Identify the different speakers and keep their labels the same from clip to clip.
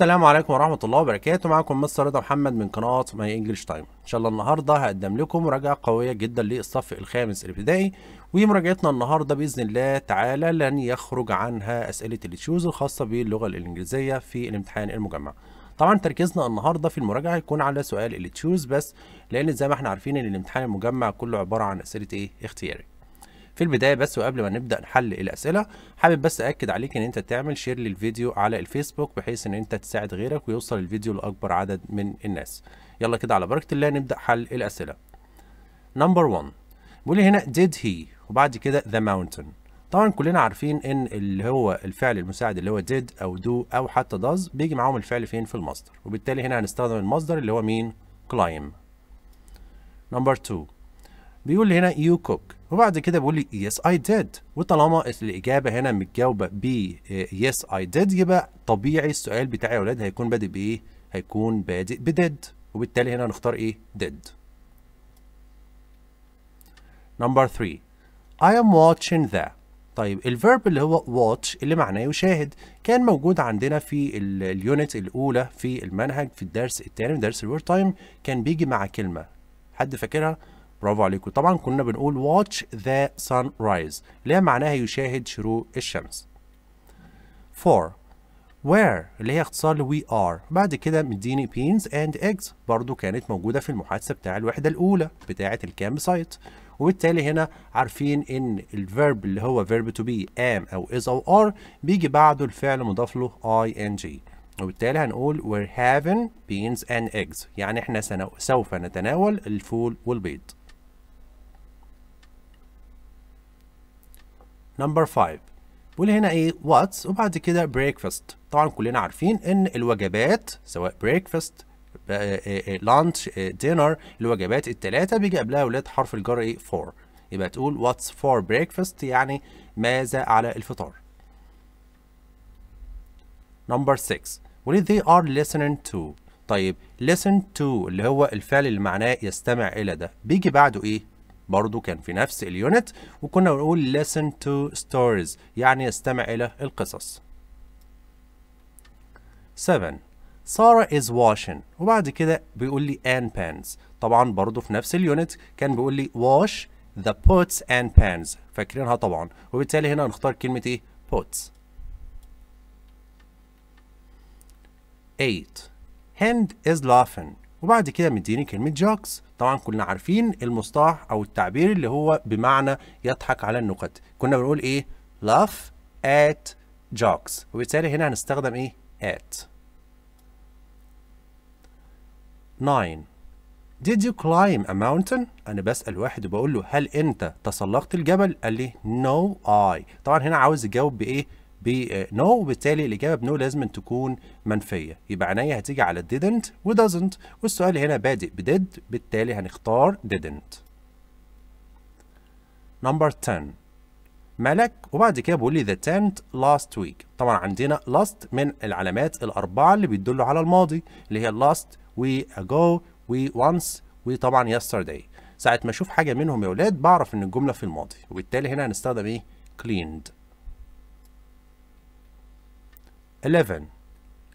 Speaker 1: السلام عليكم ورحمة الله وبركاته معكم مستر رضا محمد من قناة ماي انجلش تايم ان شاء الله النهاردة هقدم لكم مراجعة قوية جدا للصف الخامس الابتدائي ومراجعتنا النهاردة بإذن الله تعالى لن يخرج عنها أسئلة التشوز الخاصة باللغة الإنجليزية في الامتحان المجمع طبعا تركيزنا النهاردة في المراجعة هيكون على سؤال التشوز بس لأن زي ما احنا عارفين إن الامتحان المجمع كله عبارة عن أسئلة إيه اختياري في البدايه بس وقبل ما نبدا نحل الاسئله حابب بس اكد عليك ان انت تعمل شير للفيديو على الفيسبوك بحيث ان انت تساعد غيرك ويوصل الفيديو لاكبر عدد من الناس يلا كده على بركه الله نبدا حل الاسئله نمبر 1 بيقول هنا did he وبعد كده the mountain طبعا كلنا عارفين ان اللي هو الفعل المساعد اللي هو did او do او حتى does بيجي معاهم الفعل فين في المصدر وبالتالي هنا هنستخدم المصدر اللي هو مين climb نمبر 2 بيقول لي هنا يو كوك وبعد كده بيقول لي يس اي ديد وطالما الاجابه هنا متجاوبه ب يس اي ديد يبقى طبيعي السؤال بتاعي يا اولاد هيكون بادئ بايه؟ هيكون بادئ بديد وبالتالي هنا نختار ايه؟ ديد. نمبر 3 I am watching the طيب الفيرب اللي هو watch اللي معناه يشاهد كان موجود عندنا في اليونت الاولى في المنهج في الدرس الثاني درس الور تايم كان بيجي مع كلمه حد فاكرها برافو عليكم طبعا كنا بنقول watch the sunrise اللي هي معناها يشاهد شروق الشمس 4 where اللي هي اختصار ل we are بعد كده مديني beans and eggs برضو كانت موجودة في المحادثة بتاع الوحدة الأولى بتاعة الكام سايت وبالتالي هنا عارفين ان الفيرب اللي هو verb to be am او is او are بيجي بعده الفعل مضاف له ing وبالتالي هنقول we're having beans and eggs يعني احنا سوف نتناول الفول والبيض نمبر 5 بيقول هنا ايه واتس وبعد كده بريكفاست طبعا كلنا عارفين ان الوجبات سواء بريكفاست لانش دينر الوجبات الثلاثه بيجي قبلها ولاد حرف الجر ايه فور يبقى تقول واتس فور بريكفاست يعني ماذا على الفطار نمبر 6 بيقول they are listening to طيب listen to اللي هو الفعل اللي معناه يستمع الى ده بيجي بعده ايه برضو كان في نفس اليونت وكنا بنقول listen to stories يعني استمع إلى القصص 7 سارة is washing وبعد كده بيقول لي and pans طبعا برضو في نفس اليونت كان بيقول لي wash the pots and pans فاكرينها طبعا وبالتالي هنا هنختار كلمة ايه pots 8 Hand is laughing وبعد كده مديني كلمة جوكس طبعا كلنا عارفين المصطلح أو التعبير اللي هو بمعنى يضحك على النكت كنا بنقول إيه laugh at جوكس وبالتالي هنا هنستخدم إيه at 9 Did you climb a mountain؟ أنا بسأل واحد وبقول له هل أنت تسلقت الجبل؟ قال لي No I طبعا هنا عاوز يجاوب بإيه؟ بنو وبالتالي الاجابه بنو لازم تكون منفيه يبقى عينيا هتيجي على didn't و doesn't والسؤال هنا بادئ ب did بالتالي هنختار didn't نمبر 10 ملك وبعد كده بيقول لي the tent last week طبعا عندنا last من العلامات الاربعه اللي بيدلوا على الماضي اللي هي last و ago و once وطبعا yesterday ساعه ما اشوف حاجه منهم يا اولاد بعرف ان الجمله في الماضي وبالتالي هنا هنستخدم ايه cleaned 11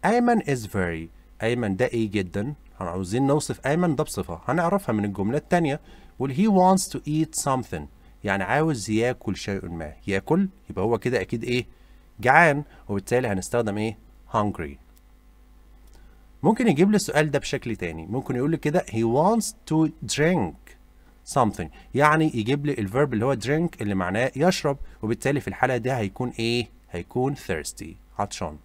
Speaker 1: أيمن is very أيمن ده إيه جدا عاوزين نوصف أيمن ده بصفة هنعرفها من الجملة التانية وال he wants to eat something يعني عاوز ياكل شيء ما ياكل يبقى هو كده أكيد إيه جعان وبالتالي هنستخدم إيه hungry ممكن يجيب لي السؤال ده بشكل تاني ممكن يقول لي كده he wants to drink something يعني يجيب لي الفيرب اللي هو drink اللي معناه يشرب وبالتالي في الحالة دي هيكون إيه هيكون thirsty عطشان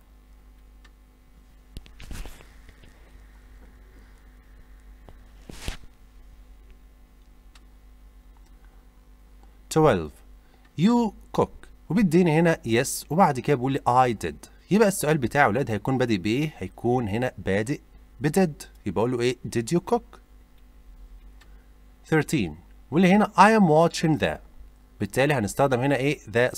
Speaker 1: 12 يو كوك وبيديني هنا yes وبعد كده بيقول لي اي ديد يبقى السؤال بتاع اولاد هيكون بادئ بايه؟ هيكون هنا بادئ بديد يبقى اقول له ايه؟ ديد يو كوك 13 واللي هنا اي ام watching ذا بالتالي هنستخدم هنا ايه؟ سان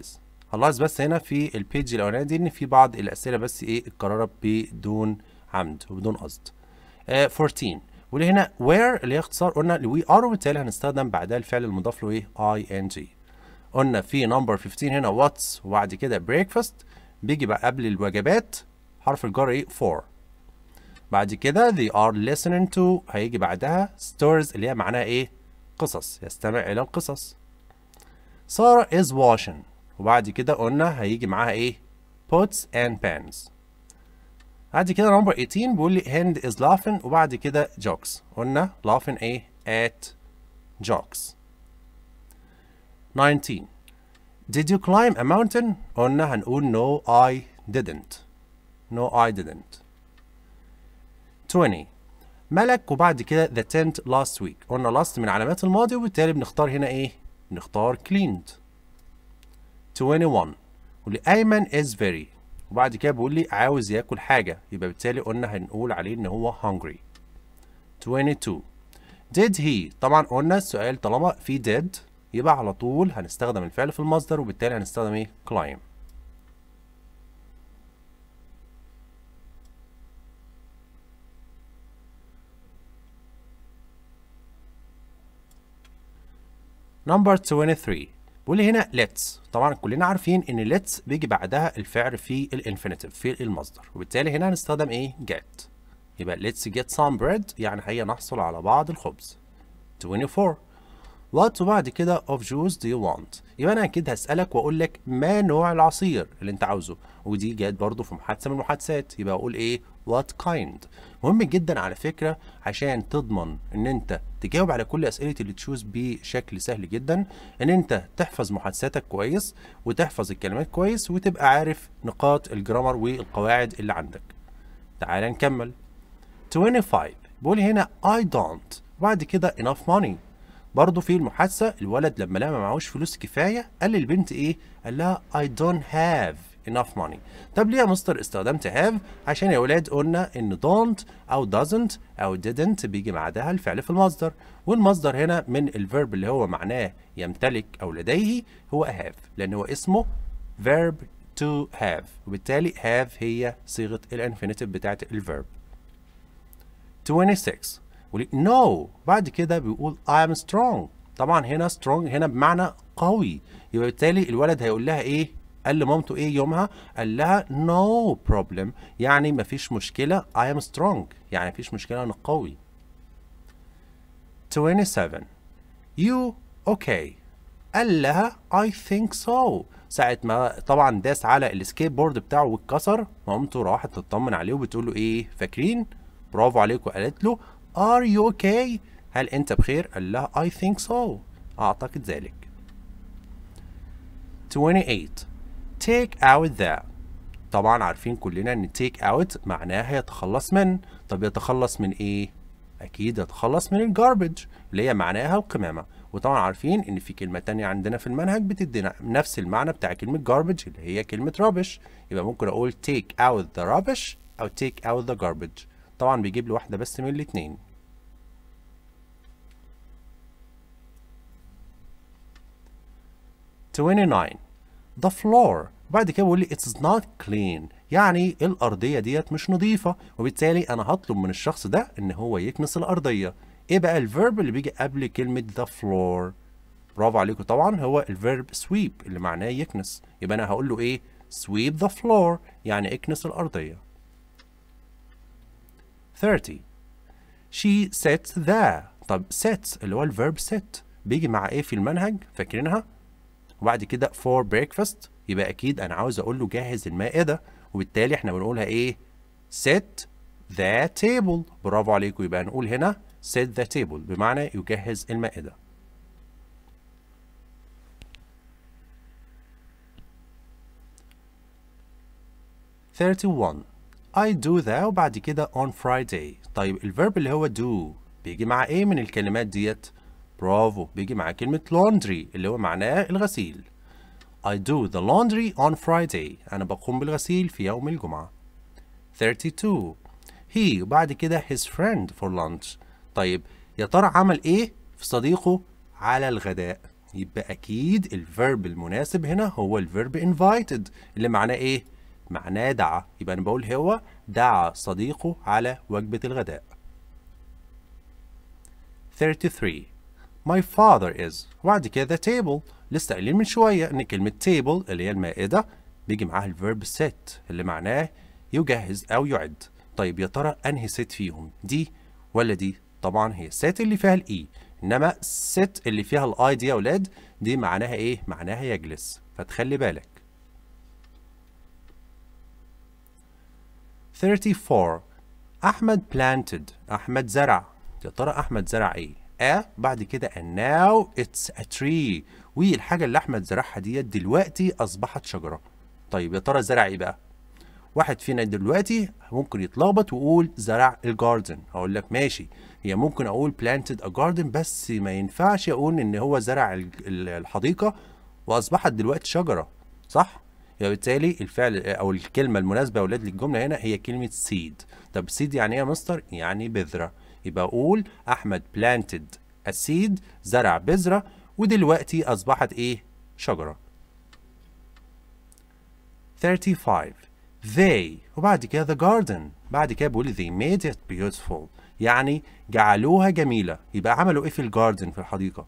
Speaker 1: sunrise هنلاحظ بس هنا في البيج الاولاني دي ان في بعض الاسئله بس ايه القراره بدون عمد وبدون قصد. آه 14 ولهنا where اللي هي اختصار قلنا we ار وبالتالي هنستخدم بعدها الفعل المضاف له ايه اي ان جي قلنا في نمبر 15 هنا واتس وبعد كده بريكفاست بيجي بقى قبل الوجبات حرف الجر ايه for بعد كده they are listening to هيجي بعدها stories اللي هي معناها ايه قصص يستمع الى القصص Sarah is washing وبعد كده قلنا هيجي معاها ايه pots and pans بعد كده نمبر 18 بيقول لي هند از لافن وبعد كده جوكس قلنا لافن ايه ات جوكس 19 Did you climb a mountain? قلنا هنقول no I didn't No I didn't 20 ملك وبعد كده the tent last week قلنا last من علامات الماضي وبالتالي بنختار هنا ايه؟ نختار cleaned 21 واللي أيمن is very وبعد كده بيقول لي عاوز ياكل حاجه يبقى بالتالي قلنا هنقول عليه ان هو hungry 22 did he طبعا قلنا السؤال طالما في did يبقى على طول هنستخدم الفعل في المصدر وبالتالي هنستخدم ايه climb Number 23 بيقول هنا ليتس طبعا كلنا عارفين ان ليتس بيجي بعدها الفعل في الانفينيتيف في المصدر وبالتالي هنا هنستخدم ايه جيت يبقى ليتس جيت سام بريد يعني هيا نحصل على بعض الخبز 24 What وبعد كده of juice do you want يبقى انا اكيد هسالك واقول لك ما نوع العصير اللي انت عاوزه ودي جت برضه في محادثه من المحادثات يبقى اقول ايه what kind مهم جدا على فكره عشان تضمن ان انت تجاوب على كل اسئله اللي تشوز بشكل سهل جدا ان انت تحفظ محادثاتك كويس وتحفظ الكلمات كويس وتبقى عارف نقاط الجرامر والقواعد اللي عندك تعال نكمل 25 بقول هنا I don't وبعد كده enough money برضه في المحادثه الولد لما لقى ما معهوش فلوس كفايه قال للبنت ايه قال لها اي دونت هاف enough money طب ليه يا مستر استخدمت have عشان يا ولاد قلنا ان don't او doesn't او didn't بيجي بعدها الفعل في المصدر والمصدر هنا من الفيرب اللي هو معناه يمتلك او لديه هو have لان هو اسمه verb to have وبالتالي have هي صيغه الانفينيتيف بتاعت الفيرب 26 نو no. بعد كده بيقول I am strong طبعا هنا strong هنا بمعنى قوي يبقى بالتالي الولد هيقول لها ايه قال لمامته ايه يومها قال لها no problem يعني مفيش مشكلة I am strong يعني مفيش مشكلة انا قوي 27 you okay قال لها I think so ساعة ما طبعا داس على السكيت بورد بتاعه واتكسر مامته راحت تطمن عليه وبتقول له ايه فاكرين برافو عليكم قالت له Are you okay؟ هل أنت بخير؟ قال لها I think so أعتقد ذلك 28 take out that طبعا عارفين كلنا ان take out معناها يتخلص من طب يتخلص من ايه اكيد يتخلص من الجاربج اللي هي معناها القمامه وطبعا عارفين ان في كلمه تانية عندنا في المنهج بتدينا نفس المعنى بتاع كلمه garbage اللي هي كلمه rubbish يبقى ممكن اقول take out the rubbish او take out the garbage طبعا بيجيب لي واحدة بس من الاتنين the floor بعد كده بيقول لي it's not clean يعني الأرضية ديت مش نظيفة وبالتالي أنا هطلب من الشخص ده إن هو يكنس الأرضية إيه بقى الفيرب اللي بيجي قبل كلمة the floor برافو عليكم طبعا هو الفيرب sweep اللي معناه يكنس يبقى أنا هقول له إيه sweep the floor يعني اكنس الأرضية 30 she sits there طب sits اللي هو الverb set بيجي مع ايه في المنهج فاكرينها وبعد كده for breakfast يبقى اكيد انا عاوز اقول له جهز المائده وبالتالي احنا بنقولها ايه set the table برافو عليكم يبقى نقول هنا set the table بمعنى يجهز المائده Thirty-one. I do that وبعد كده on Friday طيب الفيرب اللي هو do بيجي مع ايه من الكلمات ديت برافو بيجي مع كلمة laundry اللي هو معناه الغسيل I do the laundry on Friday أنا بقوم بالغسيل في يوم الجمعة 32 he وبعد كده his friend for lunch طيب يا ترى عمل ايه في صديقه على الغداء يبقى أكيد الفيرب المناسب هنا هو الفيرب invited اللي معناه ايه معناه دعا يبقى انا بقول هو دعا صديقه على وجبة الغداء 33 My father is وبعد كده table لسه قايلين من شوية ان كلمة table اللي هي المائدة بيجي معاها الفيرب set اللي معناه يجهز او يعد طيب يا ترى انهي set فيهم دي ولا دي طبعا هي set اللي فيها الاي e. انما set اللي فيها الاي دي يا اولاد دي معناها ايه معناها يجلس فتخلي بالك 34 أحمد planted أحمد زرع يا ترى أحمد زرع إيه؟ آه بعد كده and now it's a tree والحاجة اللي أحمد زرعها ديت دلوقتي أصبحت شجرة طيب يا ترى زرع إيه بقى؟ واحد فينا دلوقتي ممكن يتلخبط ويقول زرع الجاردن اقول لك ماشي هي ممكن اقول planted a garden بس ما ينفعش اقول ان هو زرع الحديقه واصبحت دلوقتي شجره صح يبقى بالتالي الفعل او الكلمه المناسبه يا ولاد للجمله هنا هي كلمه سيد طب سيد يعني ايه يا مستر يعني بذره يبقى اقول احمد بلانتد السيد زرع بذره ودلوقتي اصبحت ايه شجره 35 they وبعد كده the garden بعد كده بيقول they made it beautiful يعني جعلوها جميله يبقى عملوا ايه في الجاردن في الحديقه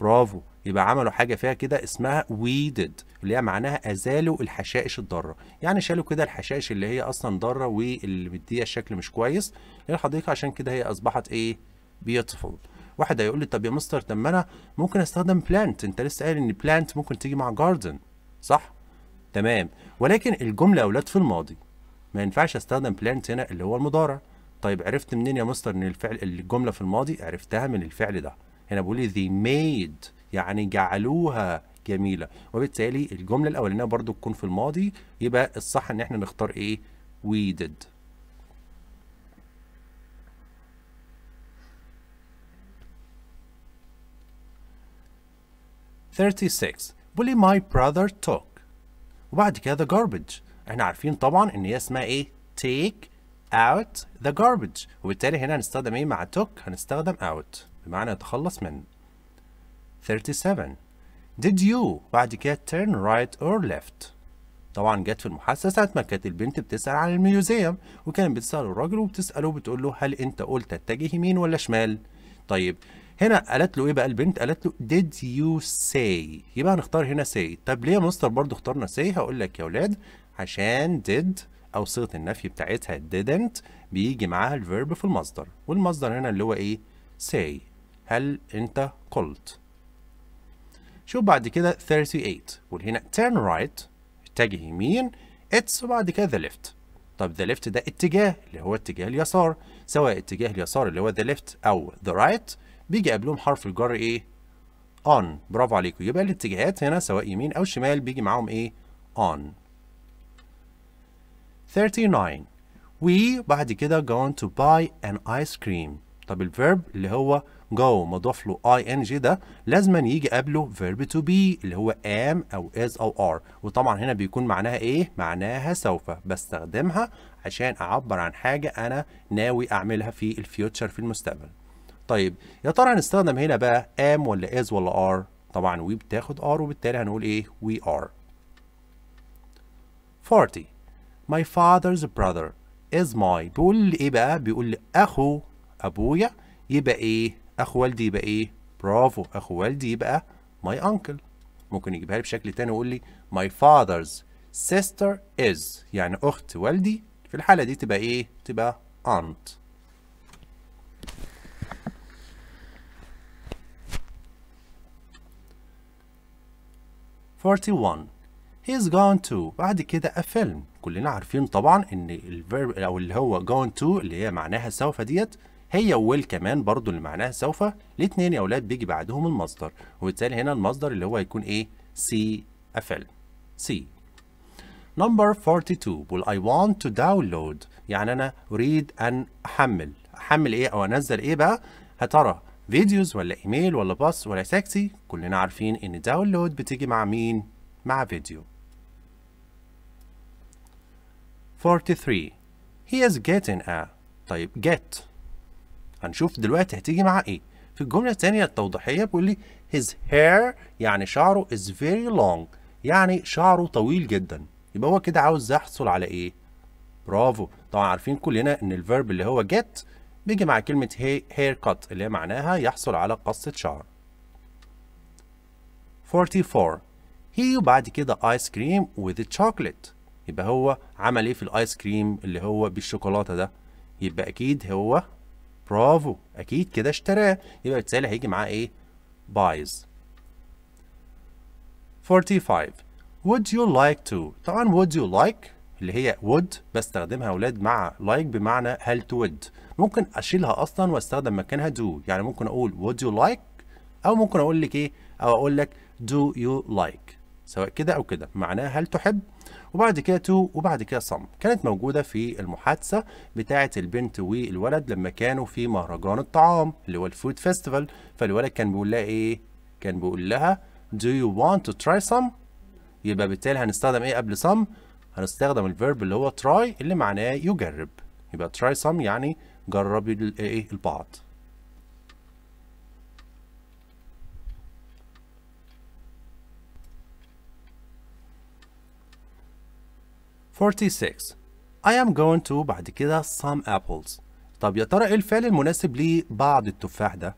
Speaker 1: برافو يبقى عملوا حاجه فيها كده اسمها ويدد اللي هي معناها ازالوا الحشائش الضاره يعني شالوا كده الحشائش اللي هي اصلا ضاره واللي مديها الشكل مش كويس للحديقه عشان كده هي اصبحت ايه بيوتيفول واحد هيقول لي طب يا مستر طب ما انا ممكن استخدم بلانت انت لسه قايل ان بلانت ممكن تيجي مع جاردن صح تمام ولكن الجمله اولاد في الماضي ما ينفعش استخدم بلانت هنا اللي هو المضارع طيب عرفت منين يا مستر ان الفعل الجمله في الماضي عرفتها من الفعل ده هنا بقول they made يعني جعلوها جميله وبالتالي الجمله الاولانيه برضو تكون في الماضي يبقى الصح ان احنا نختار ايه we did Thirty six. بيقول my brother took وبعد كده the garbage احنا عارفين طبعا ان هي اسمها ايه take out the garbage وبالتالي هنا هنستخدم ايه مع took هنستخدم out بمعنى تخلص من 37 did you بعد كده turn right or left طبعا جت في المحادثه ساعه ما كانت البنت بتسال عن الميوزيوم وكانت بتسال الراجل وبتساله بتقول له هل انت قلت اتجه يمين ولا شمال طيب هنا قالت له ايه بقى البنت قالت له did you say يبقى هنختار هنا say طب ليه يا مستر برضو اخترنا say هقول لك يا ولاد عشان did او صيغه النفي بتاعتها didn't بيجي معاها الفيرب في المصدر والمصدر هنا اللي هو ايه say هل أنت قلت شوف بعد كده 38 قول هنا turn right اتجه يمين it's وبعد كده the left طب the left ده اتجاه اللي هو اتجاه اليسار سواء اتجاه اليسار اللي هو the left أو the right بيجي قبلهم حرف الجر إيه on برافو عليكم يبقى الاتجاهات هنا سواء يمين أو شمال بيجي معاهم إيه on 39 we بعد كده going to buy an ice cream طب الفيرب اللي هو جو مضاف له اي ان جي ده لازما يجي قبله فيرب تو بي اللي هو ام او از او ار وطبعا هنا بيكون معناها ايه معناها سوف بستخدمها عشان اعبر عن حاجه انا ناوي اعملها في الفيوتشر في المستقبل طيب يا ترى هنستخدم هنا بقى ام ولا از ولا ار طبعا وي بتاخد ار وبالتالي هنقول ايه وي ار 40 my father's brother is my بيقول لي ايه بقى بيقول لي اخو ابويا يبقى ايه اخو والدي يبقى ايه برافو اخو والدي يبقى ماي انكل ممكن يجيبها لي بشكل تاني ويقول لي ماي فاذرز سيستر از يعني اخت والدي في الحاله دي تبقى ايه تبقى انت Forty one. He's gone to بعد كده a film كلنا عارفين طبعا ان الفيرب او اللي هو gone to اللي هي معناها سوف ديت هي ويل كمان برضو اللي معناها سوف الاثنين يا اولاد بيجي بعدهم المصدر وبالتالي هنا المصدر اللي هو هيكون ايه سي افل سي نمبر 42 بقول اي want تو داونلود يعني أنا أريد أن أحمل أحمل إيه أو أنزل إيه بقى هترى فيديوز ولا إيميل ولا باص ولا تاكسي كلنا عارفين إن داونلود بتيجي مع مين مع فيديو 43 هي از جيتين ا طيب get هنشوف دلوقتي هتيجي مع ايه في الجمله الثانيه التوضيحيه بيقول لي his hair يعني شعره is very long يعني شعره طويل جدا يبقى هو كده عاوز يحصل على ايه برافو طبعا عارفين كلنا ان الفيرب اللي هو get بيجي مع كلمه hair cut اللي هي معناها يحصل على قصه شعر 44 هي وبعد كده ايس كريم with chocolate يبقى هو عمل ايه في الايس كريم اللي هو بالشوكولاته ده يبقى اكيد هو برافو اكيد كده اشتراه يبقى بالتالي هيجي معاه ايه buys 45 would you like to طبعا would you like اللي هي would بستخدمها اولاد مع like بمعنى هل تود ممكن اشيلها اصلا واستخدم مكانها do يعني ممكن اقول would you like او ممكن اقول لك ايه او اقول لك do you like سواء كده او كده معناها هل تحب وبعد كده تو وبعد كده صم كانت موجودة في المحادثة بتاعة البنت والولد لما كانوا في مهرجان الطعام اللي هو الفود فيستيفال فالولد كان بيقول لها ايه كان بيقول لها do you want to try some يبقى بالتالي هنستخدم ايه قبل صم هنستخدم الفيرب اللي هو try اللي معناه يجرب يبقى try some يعني جرب ايه البعض 46 I am going to بعد كده some apples طب يا ترى ايه الفعل المناسب لبعض التفاح ده؟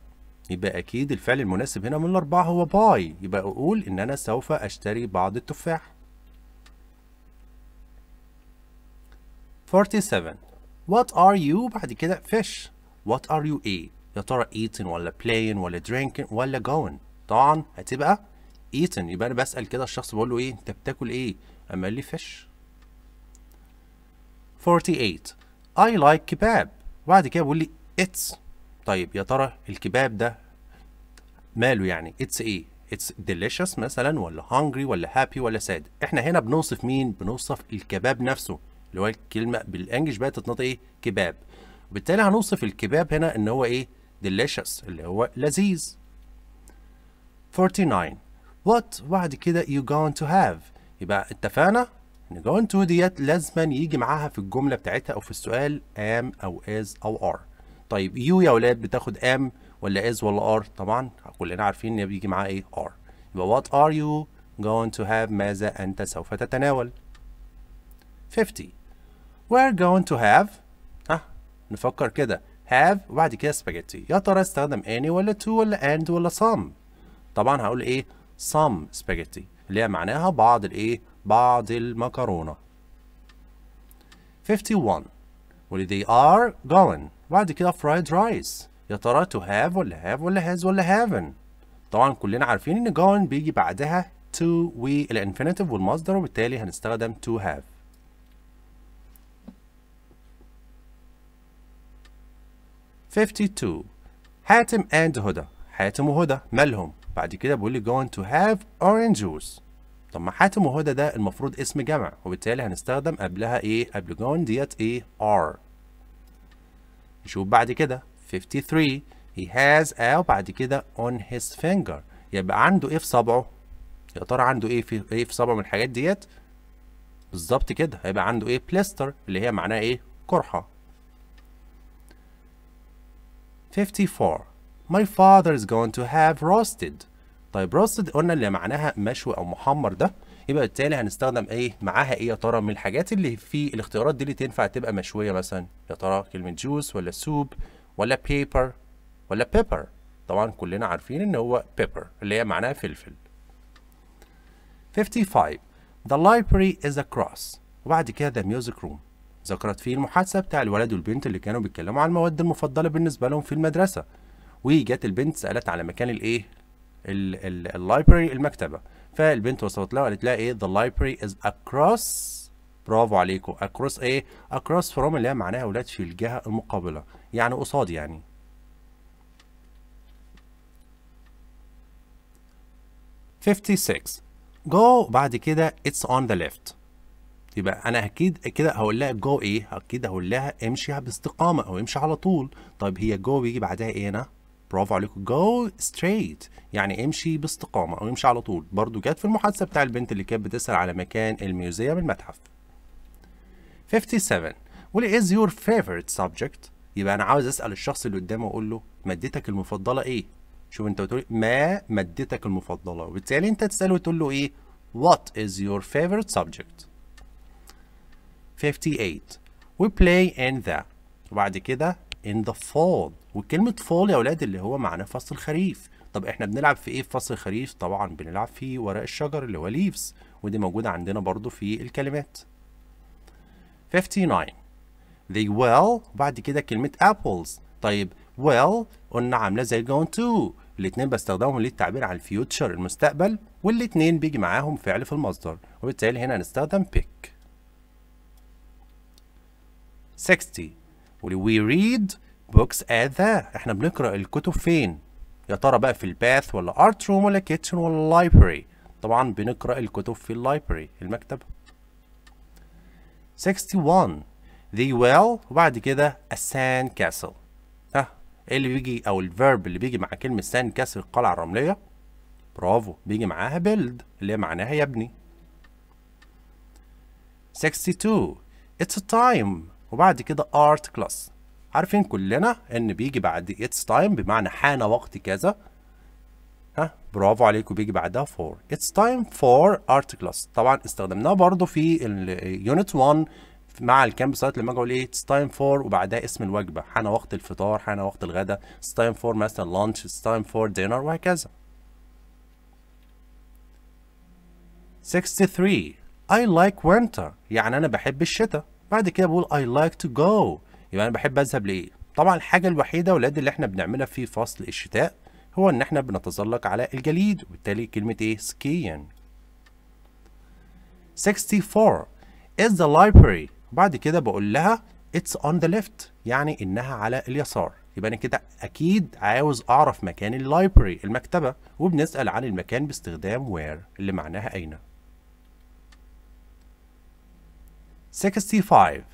Speaker 1: يبقى اكيد الفعل المناسب هنا من الاربعه هو باي يبقى اقول ان انا سوف اشتري بعض التفاح 47 What are you بعد كده fish What are you a يا ترى eating ولا playing ولا drinking ولا going طبعا هتبقى eating يبقى انا بسأل كده الشخص بقول له ايه انت بتاكل ايه اما قال لي fish 48 I like kebab وبعد كده بيقول لي it's طيب يا ترى الكباب ده ماله يعني it's ايه it's delicious مثلا ولا hungry ولا happy ولا sad احنا هنا بنوصف مين بنوصف الكباب نفسه اللي هو الكلمه بالانجلش بقى تتنطق ايه كباب وبالتالي هنوصف الكباب هنا ان هو ايه delicious اللي هو لذيذ 49 what بعد كده you going to have يبقى اتفقنا ان جون تو ديت لازما يجي معاها في الجمله بتاعتها او في السؤال ام او از او ار طيب يو يا اولاد بتاخد ام ولا از ولا ار طبعا كلنا عارفين ان بيجي معاها ايه ار يبقى وات ار يو going to have ماذا انت سوف تتناول 50 وير going to have ها نفكر كده have وبعد كده سباجيتي يا ترى استخدم اني ولا تو ولا اند ولا some طبعا هقول ايه some سباجيتي اللي هي معناها بعض الايه بعض المكرونة 51 واللي they are going بعد كده فرايد رايس يا ترى to have ولا have ولا has ولا haven't طبعا كلنا عارفين ان going بيجي بعدها to والانفينيتيف والمصدر وبالتالي هنستخدم to have 52 حاتم and هدى حاتم وهدى مالهم بعد كده بيقول لي going to have orange juice طب ما حاتم وهدى ده المفروض اسم جمع وبالتالي هنستخدم قبلها ايه قبل جون ديت ايه ار نشوف بعد كده 53 he has a بعد كده on his finger يبقى عنده ايه في صبعه يا ترى عنده ايه في ايه في صبعه من الحاجات ديت بالظبط كده هيبقى عنده ايه بلستر اللي هي معناها ايه قرحه 54 My father is going to have roasted طيب روستد قلنا اللي معناها مشوي او محمر ده يبقى بالتالي هنستخدم ايه معاها ايه يا ترى من الحاجات اللي في الاختيارات دي اللي تنفع تبقى مشويه مثلا يا ترى كلمه جوس ولا سوب ولا بيبر ولا بيبر طبعا كلنا عارفين ان هو بيبر اللي هي معناها فلفل 55 The library is across وبعد كده the music room ذكرت فيه المحادثة بتاع الولد والبنت اللي كانوا بيتكلموا عن المواد المفضلة بالنسبة لهم في المدرسة وجت البنت سألت على مكان الايه اللايبرري المكتبه فالبنت وصلت لها وقالت لها ايه ذا لايبرري از اكروس برافو عليكم اكروس ايه اكروس فروم اللي هي معناها ولاد في الجهه المقابله يعني قصاد يعني fifty six go بعد كده it's on the left يبقى انا اكيد كده هقول لها جو ايه اكيد هقول لها امشي باستقامه او امشي على طول طيب هي جو بيجي بعدها ايه هنا برافو عليكم جو ستريت يعني امشي باستقامه او امشي على طول برضو جت في المحادثه بتاع البنت اللي كانت بتسال على مكان الميوزيوم المتحف 57 what is your favorite subject يبقى انا عاوز اسال الشخص اللي قدامي واقول له مادتك المفضله ايه شوف انت بتقول إيه؟ ما مادتك المفضله وبالتالي انت تساله وتقول له ايه what is your favorite subject 58 we play in the وبعد كده in the fall وكلمه فول يا اولاد اللي هو معناه فصل الخريف طب احنا بنلعب في ايه في فصل الخريف طبعا بنلعب في ورق الشجر اللي هو ليفز ودي موجوده عندنا برضو في الكلمات 59 they well بعد كده كلمه apples طيب well قلنا عامله زي going to الاثنين بستخدمهم للتعبير عن الفيوتشر المستقبل والاثنين بيجي معاهم فعل في المصدر وبالتالي هنا هنستخدم pick 60 we read books at the احنا بنقرا الكتب فين يا ترى بقى في الباث ولا ارت روم ولا كيتشن ولا لايبرري طبعا بنقرا الكتب في اللايبرري المكتب 61 the well وبعد كده a sand castle ها ايه اللي بيجي او الفيرب اللي بيجي مع كلمه sand castle القلعه الرمليه برافو بيجي معاها build اللي هي معناها يبني 62 it's a time وبعد كده art class عارفين كلنا ان بيجي بعد اتس تايم بمعنى حان وقت كذا ها برافو عليكم بيجي بعدها for it's time for articles طبعا استخدمناه برضو في اليونت 1 مع الكامب سايت لما اجي اقول ايه it's time for وبعدها اسم الوجبه حان وقت الفطار حان وقت الغداء it's time for مثلا lunch it's time for dinner وهكذا 63 I like winter يعني انا بحب الشتاء بعد كده بقول I like to go يبقى انا بحب اذهب لايه طبعا الحاجه الوحيده ولاد اللي احنا بنعملها في فصل الشتاء هو ان احنا بنتزلق على الجليد وبالتالي كلمه ايه سكيان 64 is the library بعد كده بقول لها it's on the left يعني انها على اليسار يبقى انا كده اكيد عاوز اعرف مكان اللايبرري المكتبه وبنسال عن المكان باستخدام وير اللي معناها اين 65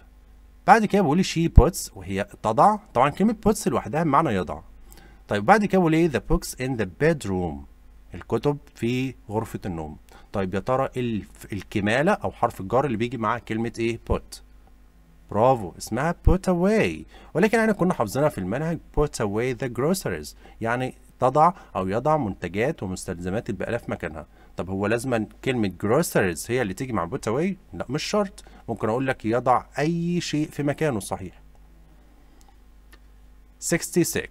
Speaker 1: بعد كده بقول شي بوتس وهي تضع طبعا كلمه بوتس لوحدها بمعنى يضع طيب بعد كده بقول ايه ذا بوكس ان ذا بيدروم الكتب في غرفه النوم طيب يا ترى الكماله او حرف الجر اللي بيجي مع كلمه ايه بوت برافو اسمها put away ولكن احنا كنا حافظينها في المنهج put away the groceries يعني تضع او يضع منتجات ومستلزمات البقاله في مكانها طب هو لازما كلمه جروسرز هي اللي تيجي مع بوت اواي لا مش شرط ممكن اقول لك يضع اي شيء في مكانه الصحيح 66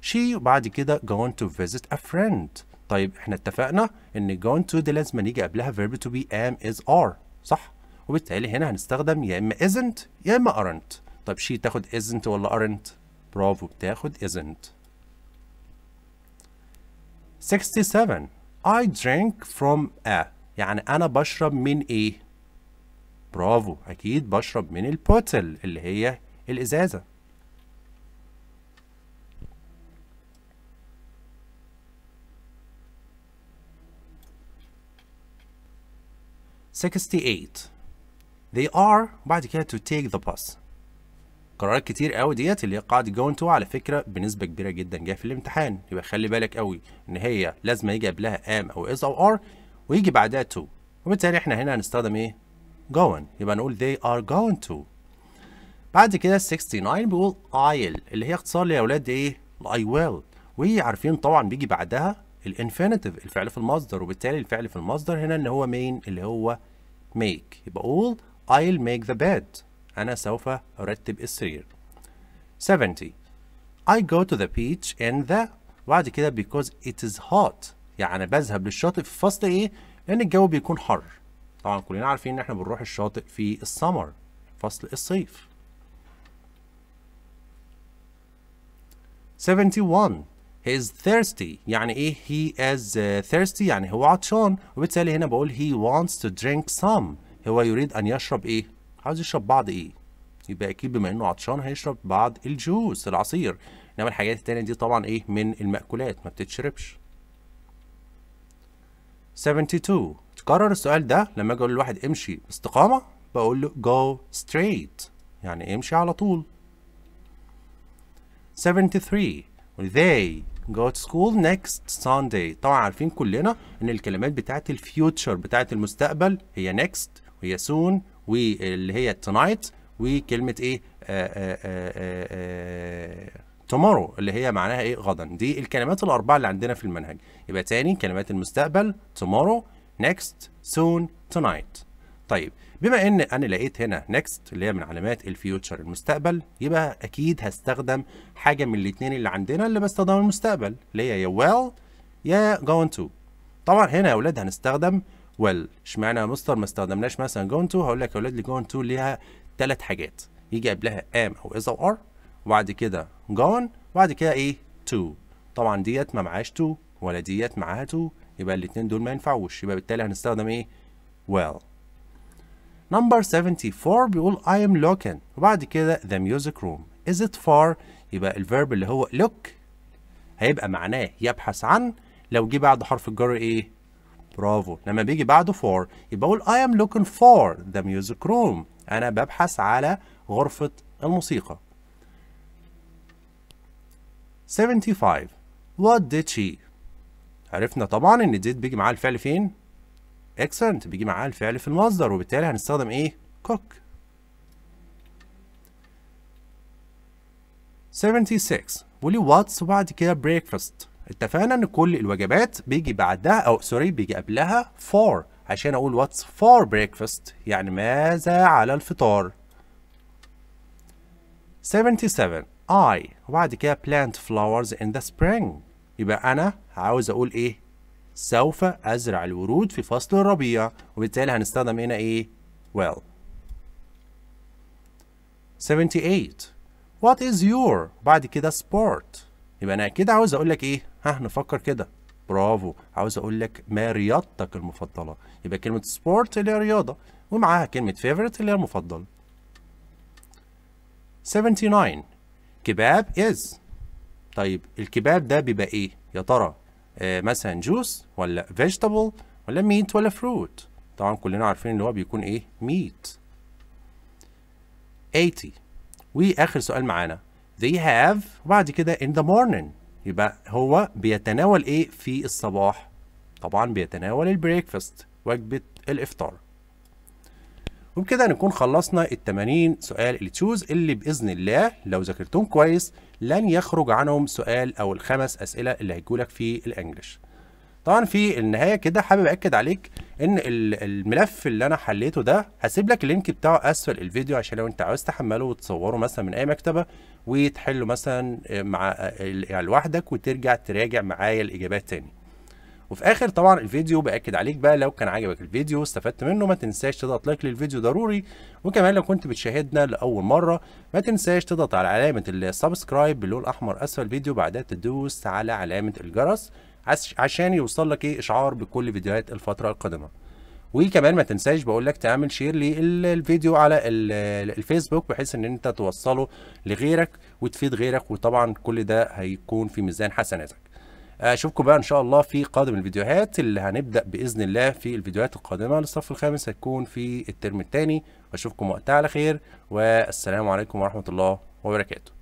Speaker 1: شي وبعد كده going to visit a friend طيب احنا اتفقنا ان going to دي لازما يجي قبلها verb to be am is are صح وبالتالي هنا هنستخدم يا اما isn't يا اما aren't طب شي تاخد isn't ولا aren't برافو بتاخد isn't 67 I drink from a يعني أنا بشرب من إيه؟ برافو أكيد بشرب من البوتل اللي هي الإزازة Sixty-eight. They are بعد كده to take the bus. قرارات كتير قوي ديت اللي قاعد جون تو على فكره بنسبه كبيره جدا جايه في الامتحان يبقى خلي بالك قوي ان هي لازم يجي قبلها ام او از او ار ويجي بعدها تو وبالتالي احنا هنا هنستخدم ايه going يبقى نقول they are going to بعد كده 69 بيقول I'll اللي هي اختصار يا اولاد ايه I will وعارفين طبعا بيجي بعدها الانفينيتيف الفعل في المصدر وبالتالي الفعل في المصدر هنا ان هو مين اللي هو make يبقى all I'll make the bed أنا سوف أرتب السرير 70 I go to the beach in the بعد كده because it is hot يعني بذهب للشاطئ في فصل إيه؟ لأن الجو بيكون حر طبعا كلنا عارفين إن إحنا بنروح الشاطئ في السمر فصل الصيف 71 he is thirsty يعني ايه he is uh, thirsty يعني هو عطشان وبالتالي هنا بقول he wants to drink some هو يريد ان يشرب ايه عاوز يشرب بعض ايه يبقى اكيد بما انه عطشان هيشرب بعض الجوس العصير انما الحاجات التانية دي طبعا ايه من المأكولات ما بتتشربش 72 تكرر السؤال ده لما اجي اقول لواحد امشي باستقامة بقول له go straight يعني امشي على طول 73 they go to school next Sunday طبعا عارفين كلنا ان الكلمات بتاعت الفيوتشر بتاعت المستقبل هي next وهي soon واللي هي تونايت وكلمه ايه آه، آه، آه، tomorrow اللي هي معناها ايه غدا دي الكلمات الاربعه اللي عندنا في المنهج يبقى تاني كلمات المستقبل tomorrow next سون تونايت طيب بما ان انا لقيت هنا next اللي هي من علامات الفيوتشر المستقبل يبقى اكيد هستخدم حاجه من الاتنين اللي عندنا اللي بستخدم المستقبل اللي هي يا ويل يا جوين تو طبعا هنا يا اولاد هنستخدم ويل اشمعنى يا مستر ما استخدمناش مثلا جون تو هقول لك يا اولاد جون تو ليها ثلاث حاجات يجي قبلها ام او از او ار وبعد كده جون وبعد كده ايه تو طبعا ديت ما معهاش تو ولا ديت معاها تو يبقى الاثنين دول ما ينفعوش يبقى بالتالي هنستخدم ايه ويل نمبر 74 بيقول I am looking وبعد كده the music room is it far يبقى الفيرب اللي هو look هيبقى معناه يبحث عن لو جه بعد حرف الجر ايه برافو لما بيجي بعده فور يبقى اقول I am looking for the music room انا ببحث على غرفة الموسيقى 75 What did she عرفنا طبعا ان did بيجي معاه الفعل فين excellent بيجي معاه الفعل في المصدر وبالتالي هنستخدم ايه cook 76 ولي واتس وبعد كده breakfast اتفقنا ان كل الوجبات بيجي بعدها او سوري بيجي قبلها for عشان اقول واتس for breakfast يعني ماذا على الفطار 77 I وبعد كده plant flowers in the spring يبقى انا عاوز اقول ايه سوف ازرع الورود في فصل الربيع وبالتالي هنستخدم هنا ايه well 78 what is your بعد كده sport يبقى انا كده عاوز اقول لك ايه ها نفكر كده برافو عاوز اقول لك ما رياضتك المفضله يبقى كلمه سبورت اللي هي رياضه ومعاها كلمه فيفرت اللي هي المفضل 79 كباب is طيب الكباب ده بيبقى ايه يا ترى آه مثلا جوس ولا فيجيتابل ولا ميت ولا فروت طبعا كلنا عارفين ان هو بيكون ايه ميت 80 واخر سؤال معانا they have وبعد كده in the morning يبقى هو بيتناول ايه في الصباح طبعا بيتناول البريكفاست وجبه الافطار وبكده نكون خلصنا ال 80 سؤال التشوز اللي باذن الله لو ذاكرتهم كويس لن يخرج عنهم سؤال او الخمس اسئله اللي هيجولك في الانجليش طبعا في النهايه كده حابب اكد عليك ان الملف اللي انا حليته ده هسيب لك اللينك بتاعه اسفل الفيديو عشان لو انت عاوز تحمله وتصوره مثلا من اي مكتبه وتحله مثلا آه، مع آه، يعني لوحدك وترجع تراجع معايا الاجابات تاني وفي اخر طبعا الفيديو باكد عليك بقى لو كان عجبك الفيديو واستفدت منه ما تنساش تضغط لايك للفيديو ضروري وكمان لو كنت بتشاهدنا لاول مره ما تنساش تضغط على علامه السبسكرايب باللون الاحمر اسفل الفيديو بعدها تدوس على علامه الجرس عشان يوصل لك ايه اشعار بكل فيديوهات الفتره القادمه وكمان ما تنساش بقول لك تعمل شير للفيديو على الفيسبوك بحيث ان انت توصله لغيرك وتفيد غيرك وطبعا كل ده هيكون في ميزان حسناتك اشوفكم بقى ان شاء الله في قادم الفيديوهات اللي هنبدا باذن الله في الفيديوهات القادمه للصف الخامس هتكون في الترم الثاني واشوفكم وقتها على خير والسلام عليكم ورحمه الله وبركاته